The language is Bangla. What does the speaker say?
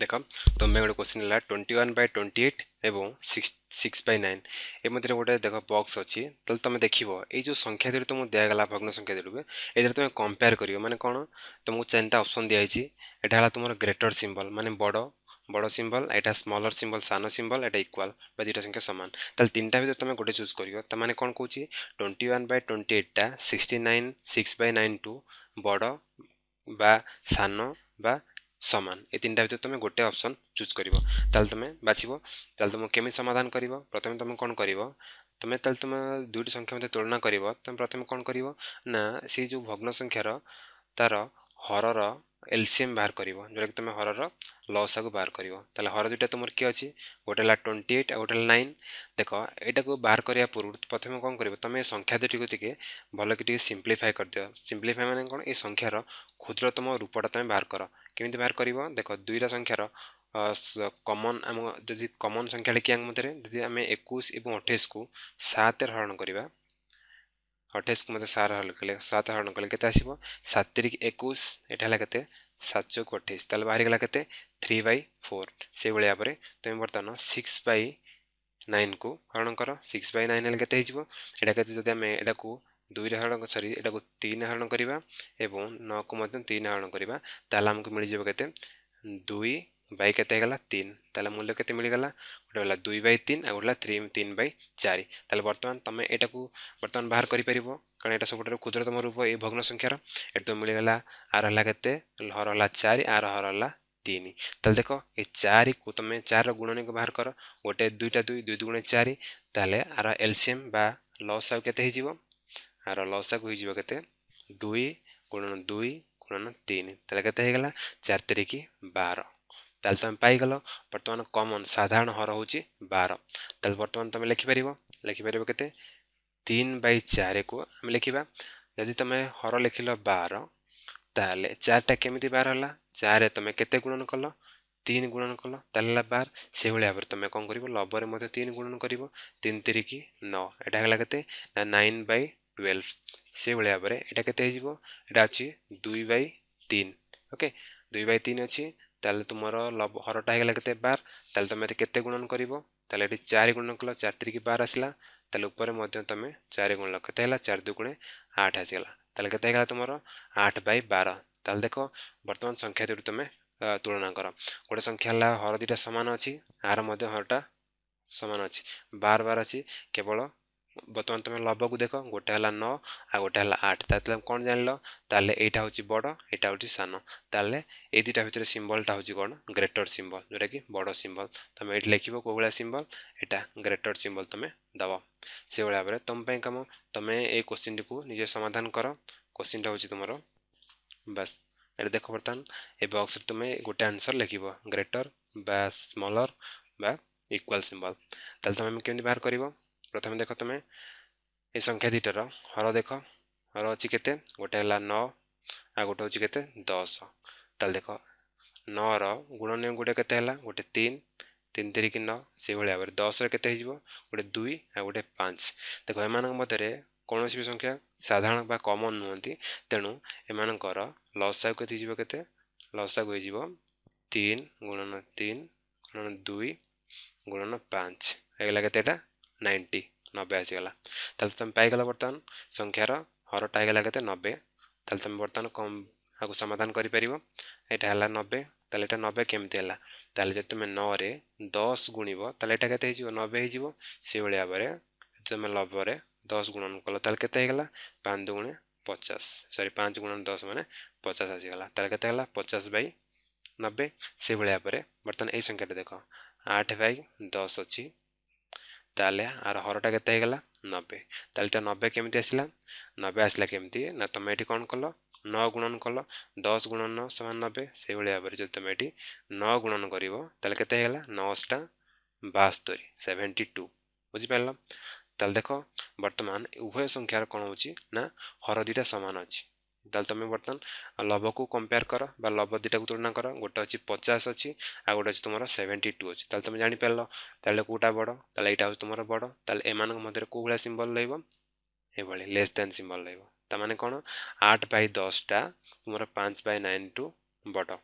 দেখ তুমি গোটে কোশ্চিন হল twenty one by twenty eight এবং সিক্স সিক্স বাই নাইন এ মধ্যে গোটে দেখ বক্স অছি তাহলে তুমি দেখিব এই যে সংখ্যা দুটো তুমি দিয়েগলা ভগ্ন সংখ্যা দুটো এদের তুমি কম্পেয়ার করিব মানে কোণ তোমাকে চেনটা অপসন দিয়েছি এটা হল তোমার গ্রেটর সিম্বল মানে বড় বড় সিম্বল এটা স্মলর সিম্বল সান সিম্বল এটা ইকুয়াল বা দুইটা সংখ্যা সমান তাহলে তিনটা ভিতরে তুমি গোটে চুজ করিও তার মানে কোণ কৌছি টোয়েন্টি ওয়ান বাই টোয়েন্টি এইটটা sixty nine six by nine টু বড় বা সান বা সমান এই তিনটা ভিতরে তুমি গোটে অপশন চুজ করিব তাহলে তুমি বাছিব তাহলে তুমি কেমি সমাধান করিব প্রথমে তুমি কোন করিব তুমি তাহলে তুমি দুইটি সংখ্যা মধ্যে তুলনা করিব তুমি প্রথমে কোন করিব না সেই যে ভগ্ন সংখ্যার তার হরর এলসিএম বাহার করব যেটাকি তুমি হরর লসাগু বাহার করব তাহলে হর দুইটা তোমার কি অছি গোটে হল টোয়েন্টি এইট আর গোটে হল নাইন দেখ এইটাকে বাহার করা পূর্ব প্রথমে কম করব তুমি এই সংখ্যা দুইটিকে টিকে ভালকি টিকে সিম্প্লিফাই করিদিও সিম্প্লিফাই মানে কোণ এই সংখ্যার ক্ষুদ্রতম রূপটা তুমি বাহার কর কেমিতি বাহার করব দেখ দুইটা সংখ্যার কমন আম যদি কমন সংখ্যাটা কি মধ্যে যদি আমি একুশ এবং অঠেইশকে সাতের হরণ করা ଅଠେଇଶକୁ ମୋତେ ସାତ ହରଣ କଲେ ସାତ ହରଣ କଲେ କେତେ ଆସିବ ସାତ ତିରିକି ଏକୋଇଶ ଏଇଟା ହେଲା କେତେ ସାତ ଚଉକ ଅଠେଇଶ ତାହେଲେ ବାହାରିଗଲା କେତେ ଥ୍ରୀ ବାଇ ଫୋର୍ ସେଇଭଳି ଭାବରେ ତୁମେ ବର୍ତ୍ତମାନ ସିକ୍ସ ବାଇ ନାଇନ୍କୁ ହରଣ କର ସିକ୍ସ ବାଇ ନାଇନ୍ ହେଲେ କେତେ ହେଇଯିବ ଏଇଟା କେତେ ଯଦି ଆମେ ଏଟାକୁ ଦୁଇରେ ହରଣ ସରି ଏଟାକୁ ତିନି ହରଣ କରିବା ଏବଂ ନଅକୁ ମଧ୍ୟ ତିନି ହରଣ କରିବା ତାହେଲେ ଆମକୁ ମିଳିଯିବ କେତେ ଦୁଇ ବାଇ କେତେ ହେଇଗଲା ତିନି ତାହେଲେ ମୂଲ୍ୟ କେତେ ମିଳିଗଲା ଗୋଟେ ହେଲା ଦୁଇ ବାଇ ତିନି ଆଉ ଗୋଟେ ହେଲା ଥ୍ରୀ ତିନି ବାଇ ଚାରି ତାହେଲେ ବର୍ତ୍ତମାନ ତୁମେ ଏଇଟାକୁ ବର୍ତ୍ତମାନ ବାହାର କରିପାରିବ କାରଣ ଏଇଟା ସବୁଠାରୁ କ୍ଷୁଦ୍ରତମ ରୂପ ଏଇ ଭଗ୍ନ ସଂଖ୍ୟାର ଏଠି ତୁମେ ମିଳିଗଲା ଆର ହେଲା କେତେ ହର ହେଲା ଚାରି ଆର ହର ହେଲା ତିନି ତାହେଲେ ଦେଖ ଏ ଚାରିକୁ ତୁମେ ଚାରିର ଗୁଣନୀକୁ ବାହାର କର ଗୋଟେ ଦୁଇଟା ଦୁଇ ଦୁଇ ଦୁଗୁଣେ ଚାରି ତାହେଲେ ଆର ଏଲସିଏମ୍ ବା ଲସ୍ ଆଉ କେତେ ହେଇଯିବ ଆର ଲସ୍ ଆକୁ ହେଇଯିବ କେତେ ଦୁଇ ଗୁଣନ ଦୁଇ ଗୁଣନ ତିନି ତାହେଲେ କେତେ ହେଇଗଲା ଚାରି ତାରିଖ ବାର তাহলে তুমি পাইগল বর্তমান কমন সাধারণ হর হচ্ছে বার তাহলে বর্তমান তুমি লিখিপার লিখিপার কেতে তিন বাই চারি কু আমি লিখবা যদি তুমি হর লিখিল বার তাহলে চারটা কেমিতি বার হল চারে তুমি কেতে গুণন কল তিন গুণন কল তাহলে হল বার সেইভাবে ভাবে তুমি কম করব লবরে মধ্যে তিন গুণন করব তিন তিরিকি নଅ এটা হল কেতে না নাইন বাই টুয়েলভ সেইভাবে ভাবে এটা কেতে হয়ে এটা অছি দুই বাই তিন ওকে দুই বাই তিন অছি ତାହେଲେ ତୁମର ହରଟା ହେଇଗଲା କେତେ ବାର ତାହେଲେ ତୁମେ ଏତେ କେତେ ଗୁଣନ କରିବ ତାହେଲେ ଏଠି ଚାରି ଗୁଣନ କଲ ଚାରିଟିକି ବାର ଆସିଲା ତାହେଲେ ଉପରେ ମଧ୍ୟ ତୁମେ ଚାରି ଗୁଣ କେତେ ହେଲା ଚାରି ଦୁଇ ଗୁଣେ ଆଠ ଆସିଗଲା ତାହେଲେ କେତେ ହେଇଗଲା ତୁମର ଆଠ ବାଇ ବାର ତାହେଲେ ଦେଖ ବର୍ତ୍ତମାନ ସଂଖ୍ୟା ଦୁଇରୁ ତୁମେ ତୁଳନା କର ଗୋଟେ ସଂଖ୍ୟା ହେଲା ହର ଦୁଇଟା ସମାନ ଅଛି ଆର ମଧ୍ୟ ହରଟା ସମାନ ଅଛି ବାର ବାର ଅଛି କେବଳ বর্তমান তুমি লবকু দেখ গোটে হল ন আর গোটে হল আট তাহলে কোণ জাঁল তাহলে এইটা হচ্ছে বড় এটা হচ্ছে সান তাহলে এই দুইটা ভিতরে সিম্বলটা হচ্ছে কোণ গ্রেটর সিম্বল যেটা কি বড় সিম্বল তুমি এটি লিখব কোভাবে সিম্বল এটা গ্রেটর সিম্বল তুমি দেব সেভাবে ভাবে তুমি কাম তুমি এই কোশ্চিনটি নিজে সমাধান কর কোশ্চিনটা হচ্ছে তোমার বাস এটা দেখ বর্তমান এই বক্সরে তুমি গোটে আনসর লিখব গ্রেটর বা স্মলর বা ইকুয়াল সিম্বল তাহলে তুমি কেমি বাহার করব ପ୍ରଥମେ ଦେଖ ତୁମେ ଏ ସଂଖ୍ୟା ଦୁଇଟାର ହର ଦେଖ ହର ଅଛି କେତେ ଗୋଟେ ହେଲା ନଅ ଆଉ ଗୋଟେ ହେଉଛି କେତେ ଦଶ ତାହେଲେ ଦେଖ ନଅର ଗୁଣନୀୟ ଗୋଟେ କେତେ ହେଲା ଗୋଟେ ତିନି ତିନି ତିରିକି ନଅ ସେଭଳି ଭାବରେ ଦଶର କେତେ ହେଇଯିବ ଗୋଟେ ଦୁଇ ଆଉ ଗୋଟେ ପାଞ୍ଚ ଦେଖ ଏମାନଙ୍କ ମଧ୍ୟରେ କୌଣସି ବି ସଂଖ୍ୟା ସାଧାରଣ ବା କମନ୍ ନୁହନ୍ତି ତେଣୁ ଏମାନଙ୍କର ଲସାଗୁ କେତେ ହେଇଯିବ କେତେ ଲସାଗୁ ହେଇଯିବ ତିନି ଗୁଣନ ତିନି ଗୁଣନ ଦୁଇ ଗୁଣନ ପାଞ୍ଚ ହେଇଗଲା କେତେଟା নাইনটি নব্বই আসিগলা তাহলে তুমি পাইগল বর্তমান সংখ্যার হরটা হয়ে কেতে নব্বই তাহলে তুমি বর্তমান কম আকু সমাধান করে এটা হল নব্বে তাহলে এটা নব্বে কেমতি হল তাহলে যদি তুমি নরে দশ গুণব তাহলে এটা কেতে হয়ে নব্বে হয়ে সেইভাবে ভাবে তুমি নব্বরে দশ গুণন কল তাহলে কেতে হয়ে গেল পাঁচ দুগুণে পচাশ সরি পাঁচ গুণন দশ মানে পচাশ আসিগলা তাহলে কেতে হল পচাশ বাই নব্বে সেইভাবে ভাবে বর্তমান এই সংখ্যাটা দেখ আট বাই দশ অছি তাহলে আর হরটা কেতে হয়েগলা নবে তাহলে এটা নবে কেমি আসলা নবে আসলা কেমি না তুমি এটি কম কল ন গুণন কল দশ গুণন ন সমান নবে সেইভাবে ভাবে যদি তুমি এটি ন গুণন করব তাহলে কেতে হয়েগলা নশটা বাস্তরি সেভেন্টি টু বুঝিপার তাহলে দেখ বর্তমান উভয় সংখ্যার কম হচ্ছে না হর দুইটা সমান অছে তাহলে তুমি বর্তমান লবକୁ କମ୍ପେୟାର କର ବା ଲବ ଦୁଇଟାକୁ ତୁଳନା କର ଗୋଟେ ଅଛି ପଚାଶ ଅଛି ଆଉ ଗୋଟେ ଅଛି ତୁମର ସେଭେଣ୍ଟି ଟୁ ଅଛି ତାହେଲେ ତୁମେ ଜାଣିପାରିଲ ତାହେଲେ କେଉଁଟା ବଡ଼ ତାହେଲେ ଏଇଟା ହେଉଛି ତୁମର ବଡ଼ ତାହେଲେ ଏମାନଙ୍କ ମଧ୍ୟରେ କେଉଁ ଭଳିଆ ସିମ୍ବଲ ରହିବ ଏଭଳି ଲେସ୍ ଦେନ୍ ସିମ୍ବଲ ରହିବ ତାମାନେ କ'ଣ ଆଠ ବାଇ ଦଶଟା ତୁମର ପାଞ୍ଚ ବାଇ ନାଇନ୍ ଟୁ ବଡ଼